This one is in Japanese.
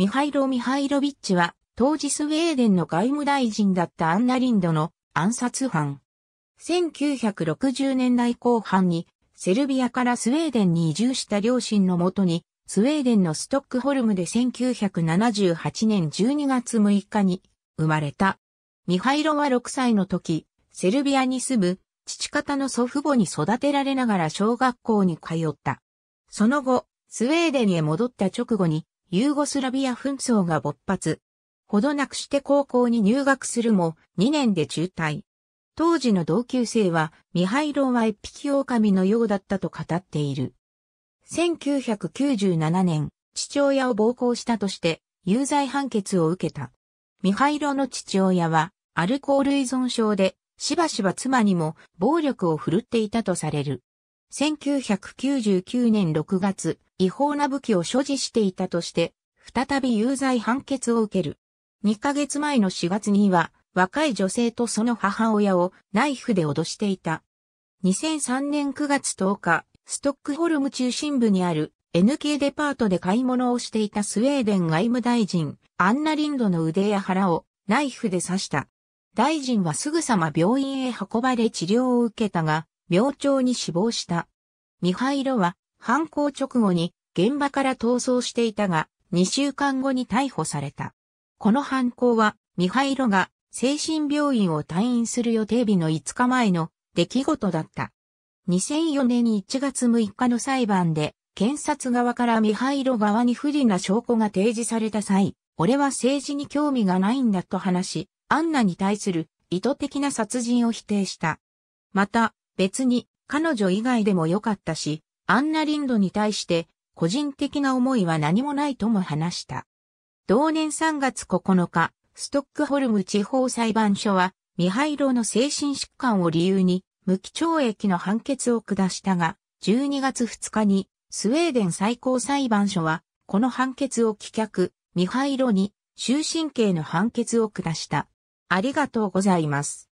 ミハイロ・ミハイロビッチは、当時スウェーデンの外務大臣だったアンナ・リンドの暗殺犯。1960年代後半に、セルビアからスウェーデンに移住した両親のもとに、スウェーデンのストックホルムで1978年12月6日に生まれた。ミハイロは6歳の時、セルビアに住む父方の祖父母に育てられながら小学校に通った。その後、スウェーデンへ戻った直後にユーゴスラビア紛争が勃発。ほどなくして高校に入学するも、2年で中退。当時の同級生は、ミハイロは一匹狼のようだったと語っている。1997年、父親を暴行したとして、有罪判決を受けた。ミハイロの父親は、アルコール依存症で、しばしば妻にも暴力を振るっていたとされる。1999年6月、違法な武器を所持していたとして、再び有罪判決を受ける。2ヶ月前の4月には、若い女性とその母親をナイフで脅していた。2003年9月10日、ストックホルム中心部にある NK デパートで買い物をしていたスウェーデン外務大臣、アンナ・リンドの腕や腹をナイフで刺した。大臣はすぐさま病院へ運ばれ治療を受けたが、病長に死亡した。ミハイロは犯行直後に現場から逃走していたが、2週間後に逮捕された。この犯行は、ミハイロが精神病院を退院する予定日の5日前の出来事だった。2004年1月6日の裁判で、検察側からミハイロ側に不利な証拠が提示された際、俺は政治に興味がないんだと話し、アンナに対する意図的な殺人を否定した。また、別に彼女以外でも良かったし、アンナ・リンドに対して個人的な思いは何もないとも話した。同年3月9日、ストックホルム地方裁判所はミハイロの精神疾患を理由に無期懲役の判決を下したが、12月2日にスウェーデン最高裁判所はこの判決を棄却、ミハイロに終身刑の判決を下した。ありがとうございます。